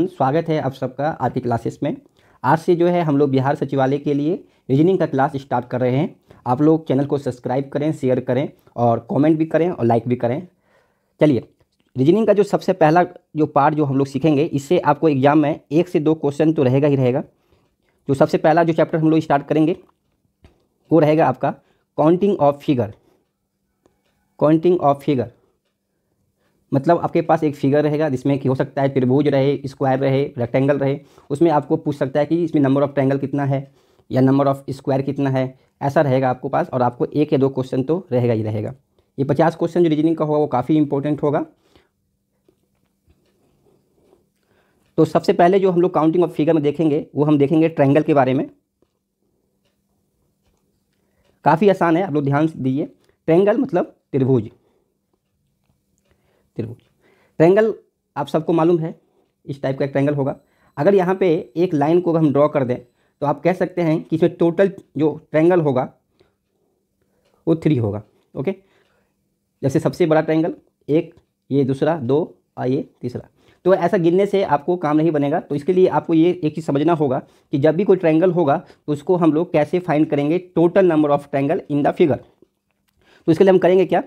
स्वागत है आप सबका आज की क्लासेस में आज से जो है हम लोग बिहार सचिवालय के लिए रीजनिंग का क्लास स्टार्ट कर रहे हैं आप लोग चैनल को सब्सक्राइब करें शेयर करें और कमेंट भी करें और लाइक भी करें चलिए रीजनिंग का जो सबसे पहला जो पार्ट जो हम लोग सीखेंगे इससे आपको एग्जाम में एक से दो क्वेश्चन तो रहेगा ही रहेगा जो सबसे पहला जो चैप्टर हम लोग स्टार्ट करेंगे वो रहेगा आपका counting of figure counting of figure मतलब आपके पास एक फिगर रहेगा जिसमें कि हो सकता है त्रिभुज रहे स्क्वायर रहे रेक्टेंगल रहे उसमें आपको पूछ सकता है कि इसमें नंबर ऑफ़ ट्रैंगल कितना है या नंबर ऑफ़ स्क्वायर कितना है ऐसा रहेगा आपको पास और आपको एक या दो क्वेश्चन तो रहेगा ही रहेगा ये पचास क्वेश्चन जो रीजनिंग का होगा वो काफ़ी इंपॉर्टेंट होगा तो सबसे पहले जो हम लोग काउंटिंग ऑफ फिगर में देखेंगे वो हम देखेंगे ट्रैंगल के बारे में काफ़ी आसान है आप लोग ध्यान दीजिए ट्रैंगल मतलब त्रिभुज त्रिभुज ट्रैंगल आप सबको मालूम है इस टाइप का एक ट्रैंगल होगा अगर यहाँ पे एक लाइन को हम ड्रॉ कर दें तो आप कह सकते हैं कि इसमें टोटल जो ट्रैंगल होगा वो थ्री होगा ओके जैसे सबसे बड़ा ट्रैंगल एक ये दूसरा दो और ये तीसरा तो ऐसा गिनने से आपको काम नहीं बनेगा तो इसके लिए आपको ये एक चीज़ समझना होगा कि जब भी कोई ट्रैंगल होगा तो उसको हम लोग कैसे फाइंड करेंगे total number of triangle in the figure तो इसके लिए हम करेंगे क्या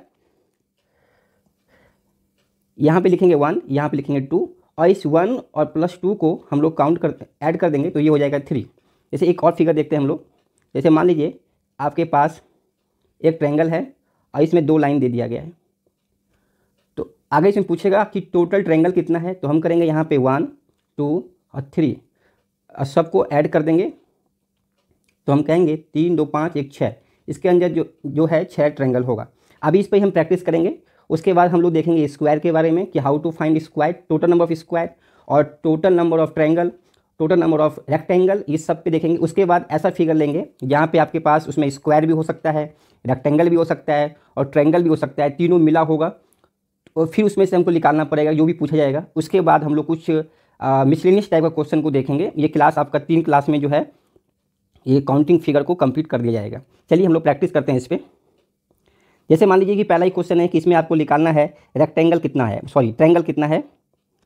यहाँ पे लिखेंगे वन यहाँ पे लिखेंगे टू और इस वन और प्लस टू को हम लोग काउंट कर ऐड कर देंगे तो ये हो जाएगा थ्री जैसे एक और फिगर देखते हैं हम लोग जैसे मान लीजिए आपके पास एक ट्रैंगल है और इसमें दो लाइन दे दिया गया है तो आगे इसमें पूछेगा कि टोटल ट्रैंगल कितना है तो हम करेंगे यहाँ पर वन टू और थ्री और सबको ऐड कर देंगे तो हम कहेंगे तीन दो पाँच एक छः इसके अंदर जो जो है छः ट्रैंगल होगा अभी इस पर हम प्रैक्टिस करेंगे उसके बाद हम लोग देखेंगे स्क्वायर के बारे में कि how to find square total number of square और total number of triangle total number of rectangle ये सब पे देखेंगे उसके बाद ऐसा फिगर लेंगे जहाँ पे आपके पास उसमें स्क्वायर भी हो सकता है रेक्टेंगल भी हो सकता है और ट्रैंगल भी हो सकता है तीनों मिला होगा और फिर उसमें से हमको निकालना पड़ेगा जो भी पूछा जाएगा उसके बाद हम लोग कुछ मिसलिनियस टाइप का क्वेश्चन को देखेंगे ये क्लास आपका तीन क्लास में जो है ये काउंटिंग फिगर को कंप्लीट कर दिया जाएगा चलिए हम लोग प्रैक्टिस करते हैं इस पर जैसे मान लीजिए कि पहला ही क्वेश्चन है कि इसमें आपको निकालना है रेक्टेंगल कितना है सॉरी ट्रैंगल कितना है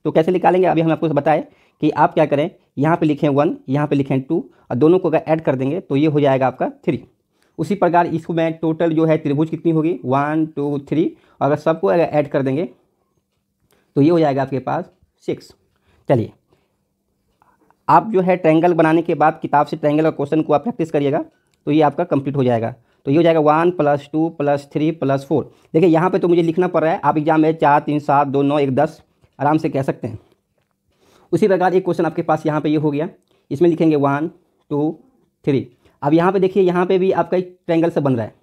तो कैसे निकालेंगे अभी हम आपको बताएं कि आप क्या करें यहाँ पे लिखें वन यहाँ पे लिखें टू और दोनों को अगर ऐड कर देंगे तो ये हो जाएगा आपका थ्री उसी प्रकार इसको मैं टोटल जो है त्रिभुज कितनी होगी वन टू थ्री और अगर सबको अगर ऐड कर देंगे तो ये हो जाएगा आपके पास सिक्स चलिए आप जो है ट्रैंगल बनाने के बाद किताब से ट्रैंगल का क्वेश्चन को आप प्रैक्टिस करिएगा तो ये आपका कंप्लीट हो जाएगा तो ये हो जाएगा one plus two plus three plus four देखिए यहाँ पे तो मुझे लिखना पड़ रहा है आप एग्जाम में चार तीन सात दो नौ एक दस आराम से कह सकते हैं उसी प्रकार एक क्वेश्चन आपके पास यहाँ पे ये यह हो गया इसमें लिखेंगे वन टू थ्री अब यहाँ पे देखिए यहाँ पे भी आपका एक ट्रैंगल से बन रहा है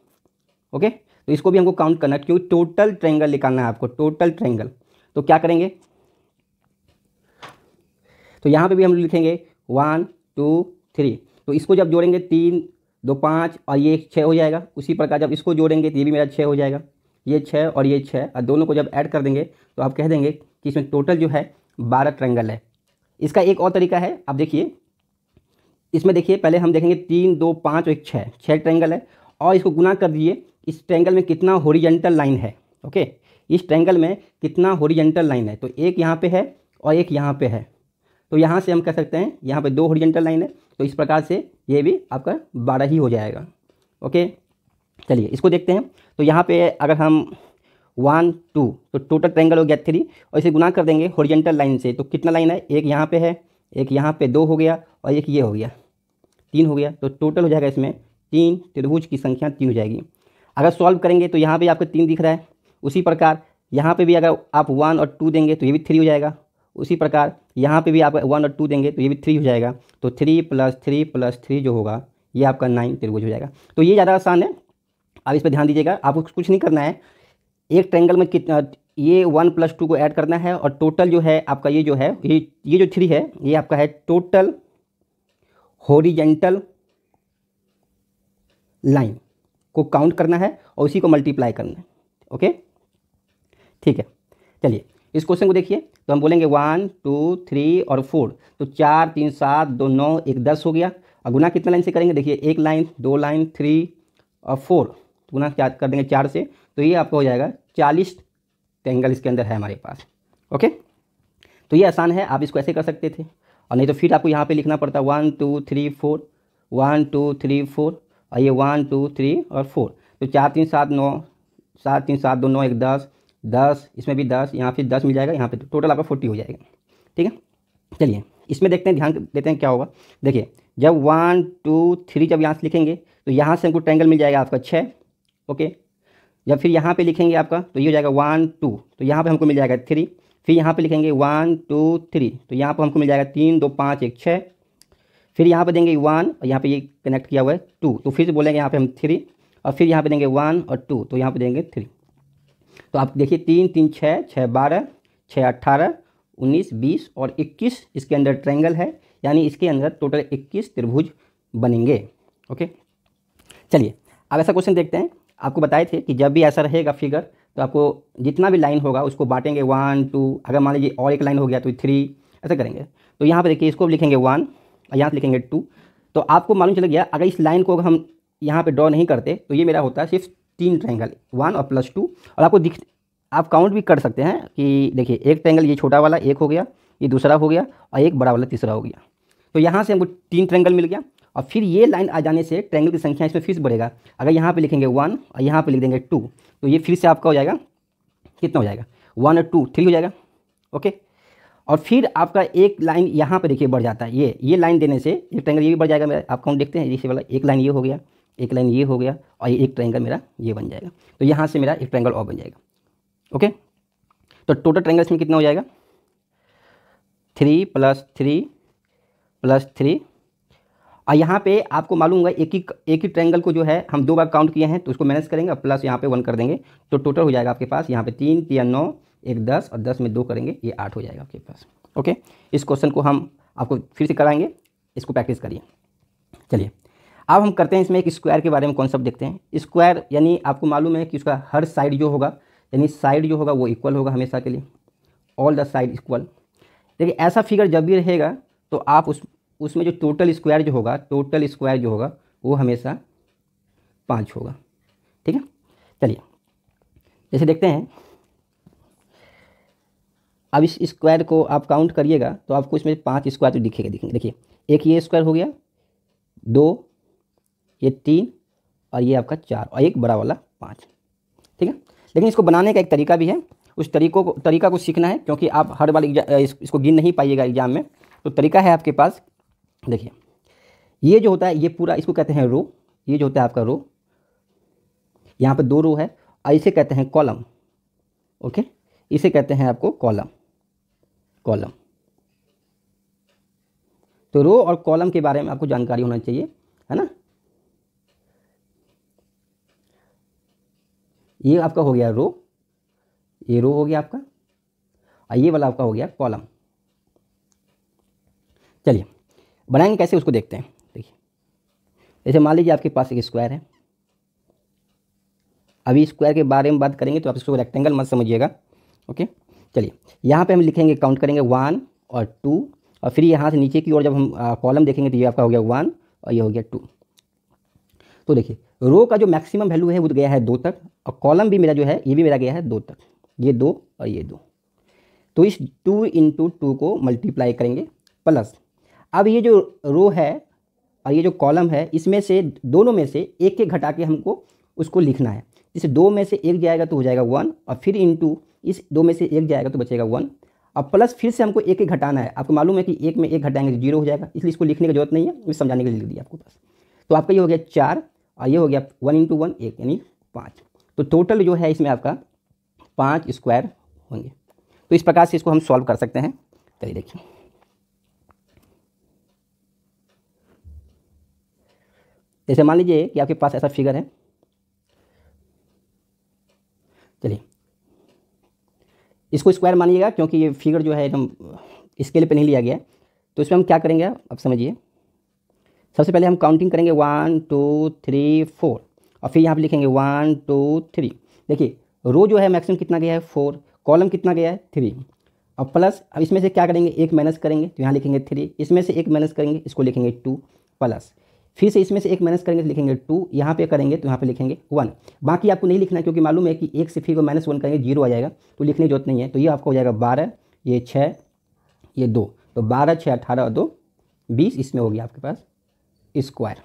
ओके तो इसको भी हमको काउंट करना है क्योंकि टोटल ट्रैंगल निकालना है आपको टोटल ट्रैंगल तो क्या करेंगे तो यहाँ पर भी हम लिखेंगे वन टू थ्री तो इसको जब जोड़ेंगे तीन दो पाँच और ये एक छः हो जाएगा उसी प्रकार जब इसको जोड़ेंगे तो ये भी मेरा छः हो जाएगा ये छः और ये छः और दोनों को जब ऐड कर देंगे तो आप कह देंगे कि इसमें टोटल जो है बारह ट्रैंगल है इसका एक और तरीका है आप देखिए इसमें देखिए पहले हम देखेंगे तीन दो पाँच और एक छः छः ट्रैंगल है और इसको गुना कर दिए इस ट्रैंगल में कितना होरिजेंटल लाइन है ओके इस ट्रैंगल में कितना होरिजेंटल लाइन है तो एक यहाँ पर है और एक यहाँ पर है तो यहाँ से हम कह सकते हैं यहाँ पर दो होरिजेंटल लाइन है तो इस प्रकार से ये भी आपका बारह ही हो जाएगा ओके चलिए इसको देखते हैं तो यहाँ पे अगर हम वन टू तो टोटल ट्रैंगल हो गया थ्री और इसे गुना कर देंगे हॉरिजेंटल लाइन से तो कितना लाइन है एक यहाँ पे है एक यहाँ पे दो हो गया और एक ये हो गया तीन हो गया तो टोटल हो जाएगा इसमें तीन त्रिभुज की संख्या तीन हो जाएगी अगर सॉल्व करेंगे तो यहाँ पर आपको तीन दिख रहा है उसी प्रकार यहाँ पर भी अगर आप वन और टू देंगे तो ये भी थ्री हो जाएगा उसी प्रकार यहाँ पे भी आप वन और टू देंगे तो ये भी थ्री हो जाएगा तो three plus three plus three जो होगा ये आपका नाइन त्रिभुज हो जाएगा तो ये ज़्यादा आसान है आप इस पर ध्यान दीजिएगा आपको कुछ नहीं करना है एक ट्रेंगल में कितना ये वन प्लस टू को ऐड करना है और टोटल जो है आपका ये जो है ये ये जो थ्री है ये आपका है टोटल होरिजेंटल लाइन को काउंट करना है और उसी को मल्टीप्लाई करना है ओके ठीक है चलिए इस क्वेश्चन को देखिए तो हम बोलेंगे वन टू थ्री और फोर तो चार तीन सात दो नौ एक दस हो गया और गुना कितना लाइन से करेंगे देखिए एक लाइन दो लाइन थ्री और फोर तो गुना क्या कर देंगे चार से तो ये आपका हो जाएगा चालीस टेंगल इसके अंदर है हमारे पास ओके तो ये आसान है आप इसको ऐसे कर सकते थे और नहीं तो फिर आपको यहाँ पर लिखना पड़ता one two three four one two three four और ये वन टू थ्री और फोर तो चार तीन सात नौ सात तीन सात दो नौ एक दस दस इसमें भी दस यहाँ फिर दस मिल जाएगा यहाँ पे टोटल आपका फोर्टी हो जाएगा ठीक है चलिए इसमें देखते हैं ध्यान देते हैं क्या होगा देखिए जब वन टू थ्री जब यहाँ से लिखेंगे तो यहाँ से हमको ट्रैंगल मिल जाएगा आपका छः ओके जब फिर यहाँ पे लिखेंगे आपका तो ये हो जाएगा वन टू तो यहाँ पे हमको मिल जाएगा थ्री फिर यहाँ पे लिखेंगे वन टू थ्री तो यहाँ पर हमको मिल जाएगा तीन दो पाँच एक छः फिर यहाँ पर देंगे वन और यहाँ पर ये कनेक्ट किया हुआ है टू तो फिर से बोलेंगे यहाँ पर हम थ्री और फिर यहाँ पे देंगे वन और टू तो यहाँ पे देंगे थ्री तो आप देखिए तीन तीन छः छः बारह छः अट्ठारह उन्नीस बीस और इक्कीस इसके अंदर ट्रायंगल है यानी इसके अंदर टोटल इक्कीस त्रिभुज बनेंगे ओके चलिए अब ऐसा क्वेश्चन देखते हैं आपको बताए थे कि जब भी ऐसा रहेगा फिगर तो आपको जितना भी लाइन होगा उसको बांटेंगे वन टू अगर मान लीजिए और एक लाइन हो गया तो थ्री ऐसा करेंगे तो यहाँ पर देखिए इसको लिखेंगे वन और यहाँ पर लिखेंगे टू तो आपको मालूम चल गया अगर इस लाइन को हम यहाँ पर ड्रॉ नहीं करते तो ये मेरा होता है सिर्फ तीन ट्रैंगल वन और प्लस टू और आपको दिख आप काउंट भी कर सकते हैं कि देखिए एक ट्रैंगल ये छोटा वाला एक हो गया ये दूसरा हो गया और एक बड़ा वाला तीसरा हो गया तो यहाँ से हमको तीन ट्रैंगल मिल गया और फिर ये लाइन आ जाने से ट्रैंगल की संख्या इसमें फिर बढ़ेगा अगर यहाँ पर लिखेंगे वन और यहाँ पर लिख देंगे टू तो ये फिर से आपका हो जाएगा कितना हो जाएगा वन और टू थ्री हो जाएगा ओके और फिर आपका एक लाइन यहाँ पर देखिए बढ़ जाता है ये ये लाइन देने से एक ट्रैंगल ये भी बढ़ जाएगा मेरा आप काउंट देखते हैं जैसे वाला एक लाइन ये हो गया एक लाइन ये हो गया और ये एक ट्रैंगल मेरा ये बन जाएगा तो यहाँ से मेरा एक ट्रैंगल और बन जाएगा ओके तो टोटल ट्रैंगल इसमें कितना हो जाएगा three plus three plus three और यहाँ पे आपको मालूम होगा एक ही एक ही ट्रैंगल को जो है हम दो बार काउंट किए हैं तो उसको मैनेज करेंगे और प्लस यहाँ पे वन कर देंगे तो टोटल हो जाएगा आपके पास यहाँ पे तीन तीन नौ एक दस और दस में दो करेंगे ये आठ हो जाएगा आपके पास ओके इस क्वेश्चन को हम आपको फिर से कराएंगे इसको प्रैक्टिस करिए चलिए अब हम करते हैं इसमें एक स्क्वायर के बारे में कॉन्सेप्ट देखते हैं स्क्वायर यानी आपको मालूम है कि उसका हर साइड जो होगा यानी साइड जो होगा वो इक्वल होगा हमेशा के लिए ऑल द साइड इक्वल देखिए ऐसा फिगर जब भी रहेगा तो आप उस उसमें जो टोटल स्क्वायर जो होगा टोटल स्क्वायर जो होगा वो हमेशा पाँच होगा ठीक है चलिए जैसे देखते हैं अब इस स्क्वायर को आप काउंट करिएगा तो आपको इसमें पाँच स्क्वायर तो दिखेगा दिखेंगे देखिए एक ये स्क्वायर हो गया दो ये तीन और ये आपका चार और एक बड़ा वाला पाँच ठीक है लेकिन इसको बनाने का एक तरीका भी है उस तरीकों को तरीका को सीखना है क्योंकि आप हर बार इस, इसको गिन नहीं पाइएगा एग्जाम में तो तरीका है आपके पास देखिए ये जो होता है ये पूरा इसको कहते हैं रो ये जो होता है आपका रो यहाँ पे दो रो है और इसे कहते हैं कॉलम ओके इसे कहते हैं आपको कॉलम कॉलम तो रो और कॉलम के बारे में आपको जानकारी होना चाहिए है ना ये आपका हो गया रो ये रो हो गया आपका और ये वाला आपका हो गया कॉलम चलिए बनाएंगे कैसे उसको देखते हैं देखिए जैसे मान लीजिए आपके पास एक स्क्वायर है अभी स्क्वायर के बारे में बात करेंगे तो आप इसको रेक्टेंगल मत समझिएगा ओके चलिए यहाँ पे हम लिखेंगे काउंट करेंगे वन और टू और फिर यहाँ से नीचे की ओर जब हम कॉलम देखेंगे तो ये आपका हो गया वन और ये हो गया टू तो देखिए रो का जो मैक्सिमम वैल्यू है वो तो गया है दो तक और कॉलम भी मेरा जो है ये भी मेरा गया है दो तक ये दो और ये दो तो इस टू इंटू टू को मल्टीप्लाई करेंगे प्लस अब ये जो रो है और ये जो कॉलम है इसमें से दोनों में से एक के घटा के हमको उसको लिखना है इस दो में से एक जाएगा तो हो जाएगा वन और फिर इंटू इस दो में से एक जाएगा तो बचेगा वन और प्लस फिर से हमको एक एक घटाना है आपको मालूम है कि एक में एक घटाएंगे तो जीरो हो जाएगा इसलिए इसको लिखने की जरूरत नहीं है समझाने के लिए लिख दिया आपको पास तो आपका ये हो गया चार ये हो गया वन इंटू वन एक यानी पाँच तो टोटल जो है इसमें आपका पाँच स्क्वायर होंगे तो इस प्रकार से इसको हम सॉल्व कर सकते हैं चलिए देखिए जैसे मान लीजिए कि आपके पास ऐसा फिगर है चलिए इसको स्क्वायर मानिएगा क्योंकि ये फिगर जो है एकदम स्केल पे नहीं लिया गया है तो इसमें हम क्या करेंगे आप समझिए सबसे पहले हम काउंटिंग करेंगे वन टू थ्री फोर और फिर यहाँ पर लिखेंगे वन टू थ्री देखिए रो जो है मैक्सिमम कितना गया है फोर कॉलम कितना गया है थ्री अब प्लस अब इसमें से क्या करेंगे एक माइनस करेंगे तो यहाँ लिखेंगे थ्री इसमें से एक माइनस करेंगे इसको लिखेंगे टू प्लस फिर से इसमें से एक माइनस करेंगे तो लिखेंगे टू यहाँ पे करेंगे तो यहाँ पे लिखेंगे वन बाकी आपको नहीं लिखना है क्योंकि मालूम है कि एक से फिर को माइनस वन करेंगे जीरो आ जाएगा तो लिखने की जरूरत नहीं है तो ये आपका हो जाएगा बारह ये छः ये दो तो बारह छः अठारह और दो बीस इसमें हो गया आपके पास स्क्वायर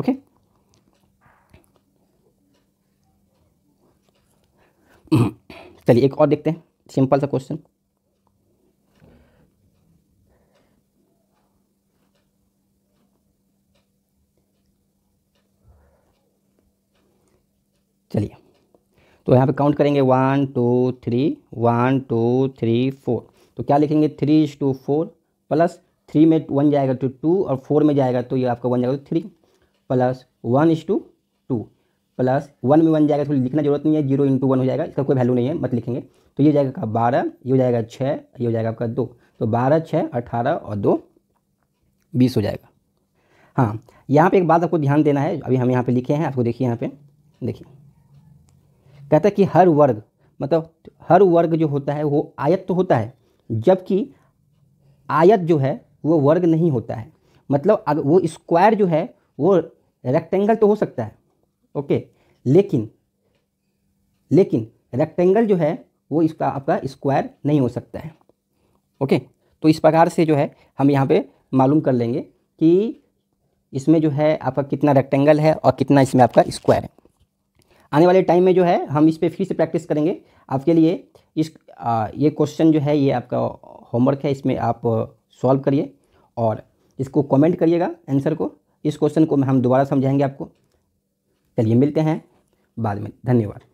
ओके चलिए एक और देखते हैं सिंपल सा क्वेश्चन चलिए तो यहाँ पे काउंट करेंगे one two three one two three four तो क्या लिखेंगे three is two four plus three में वन जाएगा तो टू और फोर में जाएगा तो ये आपका वन जाएगा तो three plus one is two two plus one में वन जाएगा तो लिखना जरूरत नहीं है जीरो इंटू वन हो जाएगा इसका कोई वैल्यू नहीं है मत लिखेंगे तो ये जाएगा आपका बारह ये हो जाएगा छः ये हो जाएगा आपका दो तो बारह छः अठारह और दो बीस हो जाएगा हाँ यहाँ पे एक बात आपको ध्यान देना है अभी हम यहाँ पे लिखे हैं आपको देखिए यहाँ पे देखिए कहता है कि हर वर्ग मतलब हर वर्ग जो होता है वो आयत तो होता है जबकि आयत जो है वो वर्ग नहीं होता है मतलब अगर वो स्क्वायर जो है वो रेक्टेंगल तो हो सकता है ओके लेकिन लेकिन रेक्टेंगल जो है वो इसका आपका स्क्वायर नहीं हो सकता है ओके तो इस प्रकार से जो है हम यहाँ पे मालूम कर लेंगे कि इसमें जो है आपका कितना रेक्टेंगल है और कितना इसमें आपका स्क्वायर है आने वाले टाइम में जो है हम इस पर फिर से प्रैक्टिस करेंगे आपके लिए इस आ, ये क्वेश्चन जो है ये आपका होमवर्क है इसमें आप सॉल्व करिए और इसको कमेंट करिएगा आंसर को इस क्वेश्चन को हम दोबारा समझाएंगे आपको चलिए मिलते हैं बाद में धन्यवाद